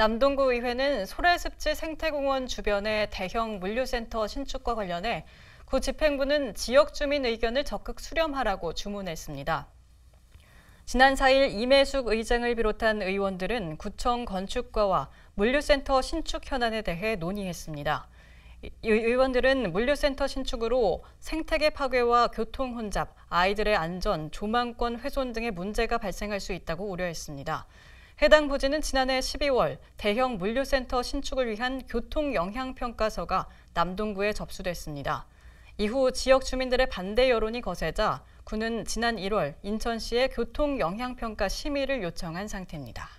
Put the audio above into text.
남동구 의회는 소래습지 생태공원 주변의 대형 물류센터 신축과 관련해 구 집행부는 지역 주민 의견을 적극 수렴하라고 주문했습니다. 지난 4일 이매숙 의장을 비롯한 의원들은 구청 건축과와 물류센터 신축 현안에 대해 논의했습니다. 의원들은 물류센터 신축으로 생태계 파괴와 교통 혼잡, 아이들의 안전, 조망권 훼손 등의 문제가 발생할 수 있다고 우려했습니다. 해당 부지는 지난해 12월 대형 물류센터 신축을 위한 교통 영향 평가서가 남동구에 접수됐습니다. 이후 지역 주민들의 반대 여론이 거세자 군은 지난 1월 인천시에 교통 영향 평가 심의를 요청한 상태입니다.